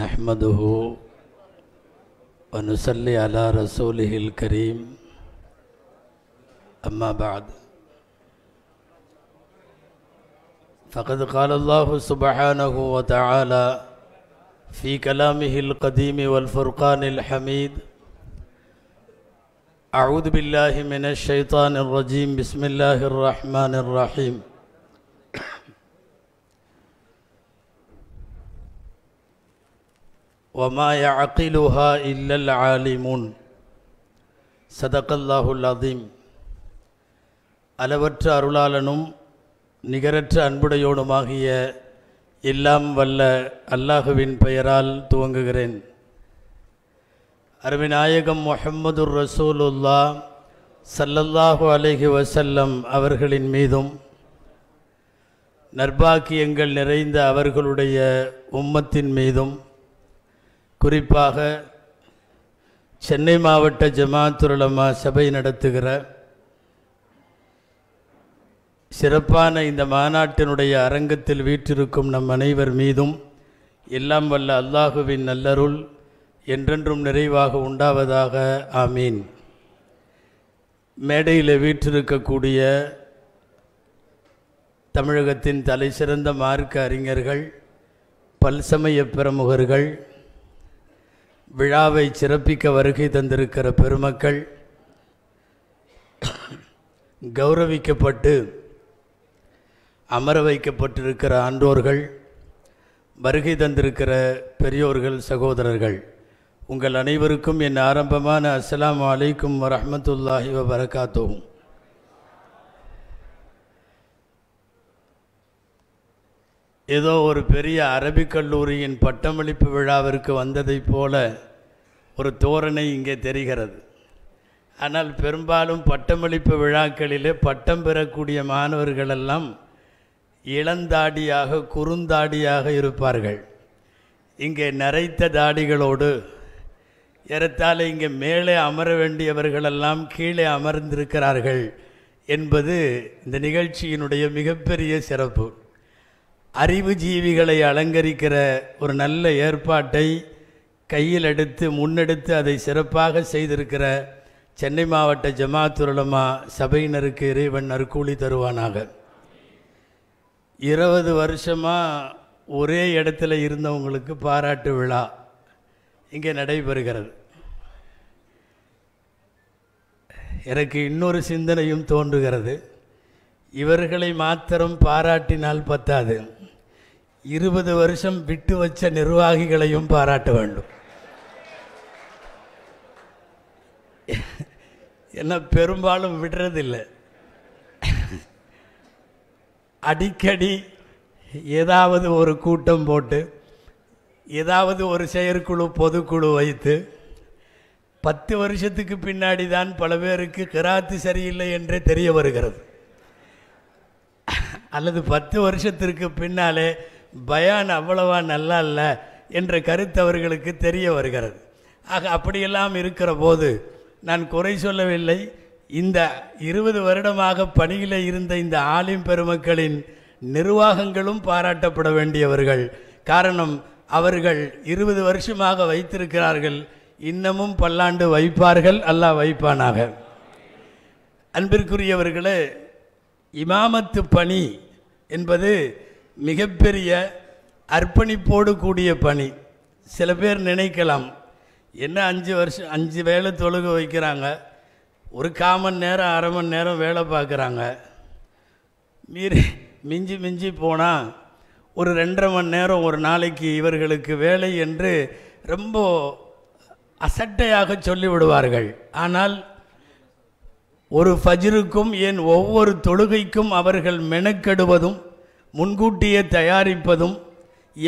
نحمده ونصلي على رسوله الكريم أما بعد فقد قال الله سبحانه وتعالى في كلامه القديم والفرقان الحميد أعوذ بالله من الشيطان الرجيم بسم الله الرحمن الرحيم وما يعقلها இல்லல் العالمون صدق الله العظيم அளவற்ற அருளாளனும் நிகரற்ற அன்புடையோனுமாகிய எல்லாம் வல்ல அல்லாஹுவின் பெயரால் துவங்குகிறேன் அருவிநாயகம் முஹம்மது ரசூலுல்லா சல்லல்லாஹு அலஹி வசல்லம் அவர்களின் மீதும் நர்பாக்கியங்கள் நிறைந்த அவர்களுடைய உம்மத்தின் மீதும் குறிப்பாக சென்னை மாவட்ட ஜமாத்துலமா சபை நடத்துகிற சிறப்பான இந்த மாநாட்டினுடைய அரங்கத்தில் வீற்றிருக்கும் நம் அனைவர் மீதும் எல்லாம் வல்ல அல்லாஹுவின் நல்லருள் என்றென்றும் நிறைவாக உண்டாவதாக ஆமீன் மேடையில் வீற்றிருக்கக்கூடிய தமிழகத்தின் தலைசிறந்த மார்க்க அறிஞர்கள் பல்சமய பிரமுகர்கள் விழாவை சிறப்பிக்க வருகை தந்திருக்கிற பெருமக்கள் கௌரவிக்கப்பட்டு அமர வைக்கப்பட்டிருக்கிற அன்றோர்கள் வருகை தந்திருக்கிற பெரியோர்கள் சகோதரர்கள் உங்கள் அனைவருக்கும் என் ஆரம்பமான அஸ்லாம் வலைக்கும் வரமத்துல்லாஹி வரகாத்தோம் ஏதோ ஒரு பெரிய அரபிக் கல்லூரியின் பட்டமளிப்பு விழாவிற்கு வந்ததைப் போல ஒரு தோரணை இங்கே தெரிகிறது ஆனால் பெரும்பாலும் பட்டமளிப்பு விழாக்களிலே பட்டம் பெறக்கூடிய மாணவர்களெல்லாம் இளந்தாடியாக குறுந்தாடியாக இருப்பார்கள் இங்கே நிறைத்த தாடிகளோடு ஏறத்தால் இங்கே மேலே அமர வேண்டியவர்களெல்லாம் கீழே அமர்ந்திருக்கிறார்கள் என்பது இந்த நிகழ்ச்சியினுடைய மிகப்பெரிய சிறப்பு அறிவு ஜீவிகளை அலங்கரிக்கிற ஒரு நல்ல ஏற்பாட்டை கையில் எடுத்து முன்னெடுத்து அதை சிறப்பாக செய்திருக்கிற சென்னை மாவட்ட ஜமாத்துலமா சபையினருக்கு இறைவன் நற்கூலி தருவானாக இருபது வருஷமாக ஒரே இடத்துல இருந்தவங்களுக்கு பாராட்டு விழா இங்கே நடைபெறுகிறது எனக்கு இன்னொரு சிந்தனையும் தோன்றுகிறது இவர்களை மாத்திரம் பாராட்டினால் பத்தாது இருபது வருஷம் விட்டு வச்ச நிர்வாகிகளையும் பாராட்ட வேண்டும் என்ன பெரும்பாலும் விடுறதில்லை அடிக்கடி ஏதாவது ஒரு கூட்டம் போட்டு ஏதாவது ஒரு செயற்குழு பொதுக்குழு வைத்து பத்து வருஷத்துக்கு பின்னாடி தான் பல பேருக்கு கிராத்து சரியில்லை என்றே தெரிய வருகிறது அல்லது பத்து வருஷத்திற்கு பின்னாலே பயான் அவ்வளவா நல்லா இல்லை என்ற கருத்து அவர்களுக்கு தெரிய வருகிறது ஆக அப்படியெல்லாம் இருக்கிற போது நான் குறை சொல்லவில்லை இந்த இருபது வருடமாக பணியில் இருந்த இந்த ஆலிம் பெருமக்களின் நிர்வாகங்களும் பாராட்டப்பட வேண்டியவர்கள் காரணம் அவர்கள் இருபது வருஷமாக வைத்திருக்கிறார்கள் இன்னமும் பல்லாண்டு வைப்பார்கள் அல்லாஹ் வைப்பானாக அன்பிற்குரியவர்களே இமாமத்து பணி என்பது மிகப்பெரிய அர்ப்பணிப்போடு கூடிய பணி சில பேர் நினைக்கலாம் என்ன அஞ்சு வருஷம் அஞ்சு வேலை தொழுக வைக்கிறாங்க ஒரு காமன் நேரம் அரை மணி நேரம் வேலை பார்க்குறாங்க மீறி மிஞ்சி மிஞ்சி போனால் ஒரு ரெண்டரை மணி நேரம் ஒரு நாளைக்கு இவர்களுக்கு வேலை என்று ரொம்ப அசட்டையாக சொல்லிவிடுவார்கள் ஆனால் ஒரு ஃபஜிருக்கும் ஏன் ஒவ்வொரு தொழுகைக்கும் அவர்கள் மெனக்கெடுவதும் முன்கூட்டியே தயாரிப்பதும்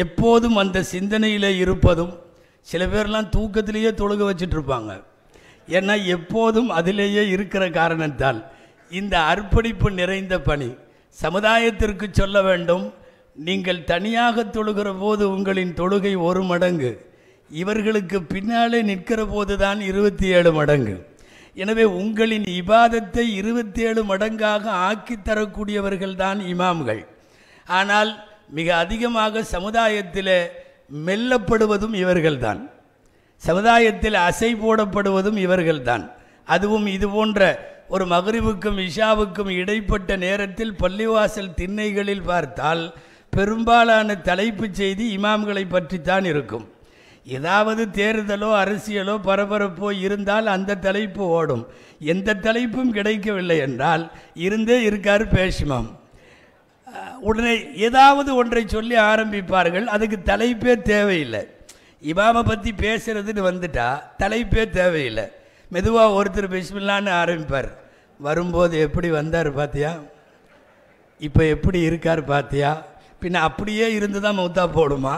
எப்போதும் அந்த சிந்தனையில் இருப்பதும் சில பேர்லாம் தூக்கத்திலேயே தொழுக வச்சிட்ருப்பாங்க ஏன்னா எப்போதும் அதிலேயே இருக்கிற காரணத்தால் இந்த அர்ப்பணிப்பு நிறைந்த பணி சமுதாயத்திற்கு சொல்ல வேண்டும் நீங்கள் தனியாக தொழுகிற போது உங்களின் தொழுகை ஒரு மடங்கு இவர்களுக்கு பின்னாலே நிற்கிற போது தான் இருபத்தி ஏழு மடங்கு எனவே உங்களின் இபாதத்தை இருபத்தி ஏழு மடங்காக ஆக்கித்தரக்கூடியவர்கள்தான் இமாம்கள் ஆனால் மிக அதிகமாக சமுதாயத்தில் மெல்லப்படுவதும் இவர்கள்தான் சமுதாயத்தில் அசை போடப்படுவதும் இவர்கள்தான் அதுவும் இது போன்ற ஒரு மகரிவுக்கும் இஷாவுக்கும் இடைப்பட்ட நேரத்தில் பள்ளிவாசல் திண்ணைகளில் பார்த்தால் பெரும்பாலான தலைப்புச் செய்தி இமாம்களை பற்றித்தான் இருக்கும் ஏதாவது தேர்தலோ அரசியலோ பரபரப்போ இருந்தால் அந்த தலைப்பு ஓடும் எந்த தலைப்பும் கிடைக்கவில்லை என்றால் இருந்தே இருக்கார் பேசுமாம் உடனே ஏதாவது ஒன்றை சொல்லி ஆரம்பிப்பார்கள் அதுக்கு தலைப்பே தேவையில்லை இமாமை பற்றி பேசுகிறதுன்னு வந்துட்டால் தலைப்பே தேவையில்லை மெதுவாக ஒருத்தர் பிஸ்மில்லான்னு ஆரம்பிப்பார் வரும்போது எப்படி வந்தார் பார்த்தியா இப்போ எப்படி இருக்கார் பார்த்தியா பின்ன அப்படியே இருந்து தான் மௌத்தா போடுமா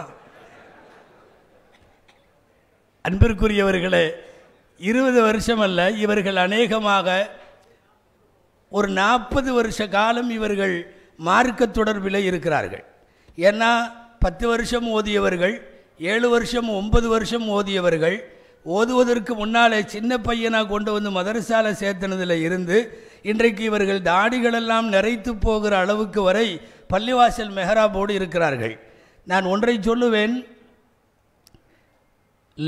அன்பிற்குரியவர்களே இருபது வருஷம் அல்ல இவர்கள் அநேகமாக ஒரு நாற்பது வருஷ காலம் இவர்கள் மார்க்க தொடர்பில் இருக்கிறார்கள் ஏன்னா பத்து வருஷம் ஓதியவர்கள் ஏழு வருஷம் ஒன்பது வருஷம் ஓதியவர்கள் ஓதுவதற்கு முன்னாலே சின்ன பையனாக கொண்டு வந்து மதரசால சேர்த்தனதில் இருந்து இன்றைக்கு இவர்கள் தாடிகளெல்லாம் நிறைத்து போகிற அளவுக்கு வரை பள்ளிவாசல் மெஹராபோடு இருக்கிறார்கள் நான் ஒன்றை சொல்லுவேன்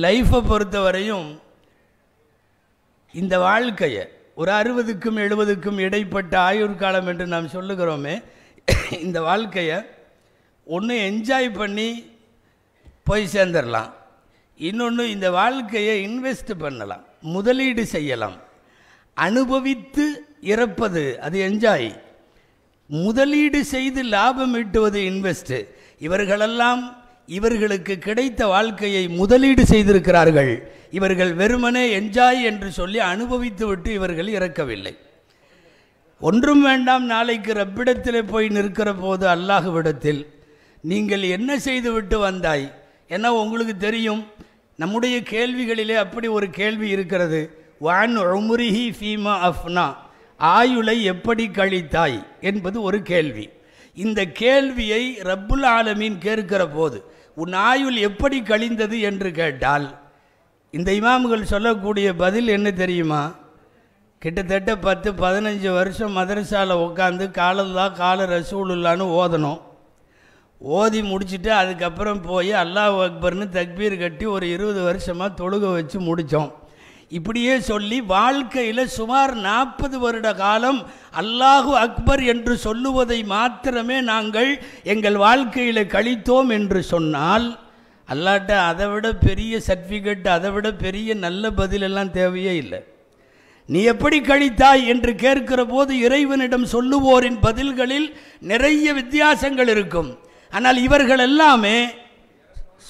லைஃப்பை பொறுத்தவரையும் இந்த வாழ்க்கையை ஒரு அறுபதுக்கும் எழுபதுக்கும் இடைப்பட்ட ஆயுள் காலம் என்று நாம் சொல்லுகிறோமே இந்த வாழ்க்கையை ஒன்று என்ஜாய் பண்ணி போய் சேர்ந்துடலாம் இன்னொன்று இந்த வாழ்க்கையை இன்வெஸ்ட் பண்ணலாம் முதலீடு செய்யலாம் அனுபவித்து இறப்பது அது என்ஜாய் முதலீடு செய்து லாபம் ஈட்டுவது இன்வெஸ்ட்டு இவர்களெல்லாம் இவர்களுக்கு கிடைத்த வாழ்க்கையை முதலீடு செய்திருக்கிறார்கள் இவர்கள் வெறுமனே என்ஜாய் என்று சொல்லி அனுபவித்துவிட்டு இவர்கள் இறக்கவில்லை ஒன்றும் வேண்டாம் நாளைக்கு ரப்பிடத்தில் போய் நிற்கிற போது அல்லாஹுவிடத்தில் நீங்கள் என்ன செய்துவிட்டு வந்தாய் ஏன்னா உங்களுக்கு தெரியும் நம்முடைய கேள்விகளிலே அப்படி ஒரு கேள்வி இருக்கிறது வான் உமுரிஹி ஃபீமா அஃப்னா ஆயுளை எப்படி கழித்தாய் என்பது ஒரு கேள்வி இந்த கேள்வியை ரப்புல் ஆலமீன் கேட்கிற போது உன் ஆயுள் எப்படி கழிந்தது என்று கேட்டால் இந்த இமாமுகள் சொல்லக்கூடிய பதில் என்ன தெரியுமா கிட்டத்தட்ட பத்து பதினஞ்சு வருஷம் மதரசாவில் உட்காந்து காலல்லா கால ரசூலுல்லான்னு ஓதணும் ஓதி முடிச்சுட்டு அதுக்கப்புறம் போய் அல்லாஹ் அக்பர்னு தக்பீர் கட்டி ஒரு இருபது வருஷமாக தொழுக வச்சு முடித்தோம் இப்படியே சொல்லி வாழ்க்கையில் சுமார் நாற்பது வருட காலம் அல்லாஹு அக்பர் என்று சொல்லுவதை மாத்திரமே நாங்கள் எங்கள் வாழ்க்கையில் கழித்தோம் என்று சொன்னால் அல்லாட்ட அதை விட பெரிய சர்டிஃபிகேட் அதை விட பெரிய நல்ல பதிலெல்லாம் தேவையே இல்லை நீ எப்படி கழித்தாய் என்று கேட்கிற போது இறைவனிடம் சொல்லுவோரின் பதில்களில் நிறைய வித்தியாசங்கள் இருக்கும் ஆனால் இவர்கள் எல்லாமே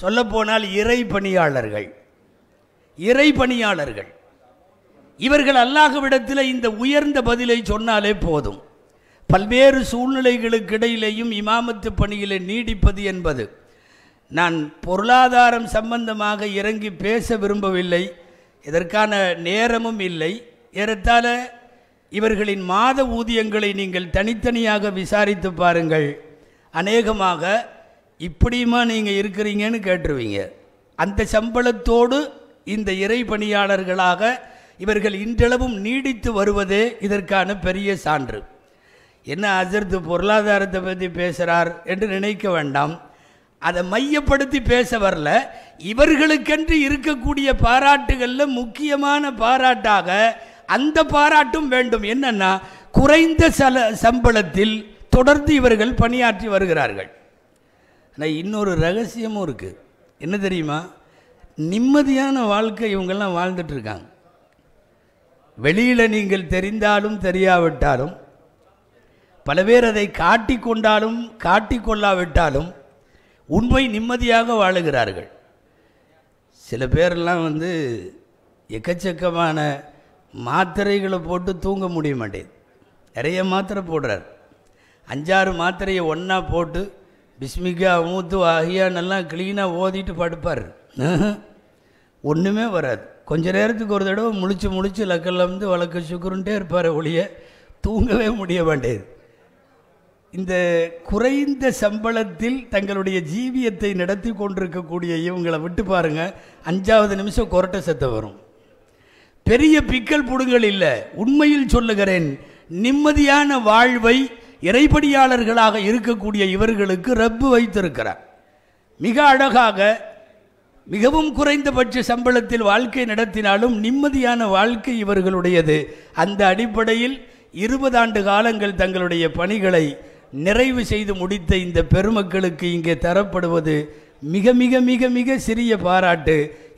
சொல்லப்போனால் இறை பணியாளர்கள் இறை பணியாளர்கள் இவர்கள் அல்லாஹ்விடத்தில் இந்த உயர்ந்த பதிலை சொன்னாலே போதும் பல்வேறு சூழ்நிலைகளுக்கிடையிலேயும் இமாமத்து பணியிலே நீடிப்பது என்பது நான் பொருளாதாரம் சம்பந்தமாக இறங்கி பேச விரும்பவில்லை இதற்கான நேரமும் இல்லை ஏறத்தாழ இவர்களின் மாத ஊதியங்களை நீங்கள் தனித்தனியாக விசாரித்து பாருங்கள் அநேகமாக இப்படியுமா நீங்கள் இருக்கிறீங்கன்னு கேட்டுருவீங்க அந்த சம்பளத்தோடு இந்த இறை பணியாளர்களாக இவர்கள் இன்றளவும் நீடித்து வருவதே இதற்கான பெரிய சான்று என்ன அசர்த்து பொருளாதாரத்தை பற்றி பேசுகிறார் என்று நினைக்க வேண்டாம் அதை மையப்படுத்தி பேச வரல இவர்களுக்கென்று இருக்கக்கூடிய பாராட்டுகளில் முக்கியமான பாராட்டாக அந்த பாராட்டும் வேண்டும் என்னன்னா குறைந்த சல சம்பளத்தில் தொடர்ந்து இவர்கள் பணியாற்றி வருகிறார்கள் ஆனால் இன்னொரு ரகசியமும் இருக்குது என்ன தெரியுமா நிம்மதியான வாழ்க்கை இவங்கெல்லாம் வாழ்ந்துட்டுருக்காங்க வெளியில் நீங்கள் தெரிந்தாலும் தெரியாவிட்டாலும் பல பேர் அதை காட்டி கொண்டாலும் காட்டி கொள்ளாவிட்டாலும் உண்மை நிம்மதியாக வாழுகிறார்கள் சில பேரெல்லாம் வந்து எக்கச்சக்கமான மாத்திரைகளை போட்டு தூங்க முடிய மாட்டேது நிறைய மாத்திரை போடுறார் அஞ்சாறு மாத்திரையை ஒன்றா போட்டு பிஸ்மிகா மூத்து நல்லா க்ளீனாக ஓதிட்டு படுப்பார் ஒன்றுமே வராது கொஞ்ச நேரத்துக்கு ஒரு தடவை முழிச்சு முழிச்சு லக்கல்லேருந்து வழக்கு சுக்குருன்ட்டே இருப்பார் ஒளிய தூங்கவே முடிய மாட்டேது இந்த குறைந்த சம்பளத்தில் தங்களுடைய ஜீவியத்தை நடத்தி கொண்டிருக்கக்கூடிய இவங்களை விட்டு பாருங்கள் அஞ்சாவது நிமிஷம் கொரட்டை செத்த வரும் பெரிய பிக்கல் புடுங்கள் இல்லை உண்மையில் சொல்லுகிறேன் நிம்மதியான வாழ்வை இறைப்படியாளர்களாக இருக்கக்கூடிய இவர்களுக்கு ரப்பு வைத்திருக்கிறார் மிக அழகாக மிகவும் குறைந்தபட்ச சம்பளத்தில் வாழ்க்கை நடத்தினாலும் நிம்மதியான வாழ்க்கை இவர்களுடையது அந்த அடிப்படையில் இருபது ஆண்டு காலங்கள் தங்களுடைய பணிகளை நிறைவு செய்து முடித்த இந்த பெருமக்களுக்கு இங்கே தரப்படுவது மிக மிக மிக மிக சிறிய பாராட்டு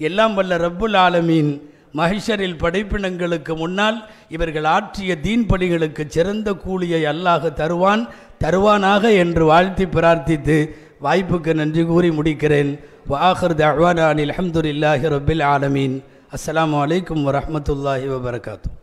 எல்லாம் வல்ல ரப்புல் ஆலமீன் மகிஷரில் படைப்பினங்களுக்கு முன்னால் இவர்கள் ஆற்றிய தீன் பணிகளுக்கு சிறந்த கூலியை அல்லாஹ் தருவான் தருவானாக என்று வாழ்த்தி பிரார்த்தித்து வாய்ப்புக்கு நன்றி கூறி முடிக்கிறேன் வாஹர் தஹ்வான் அலி அஹமதுல்லாஹி ரபில் ஆலமீன் அஸ்லாம் வலைக்கம் வரமத்துல்லாஹி வபர்காத்தூ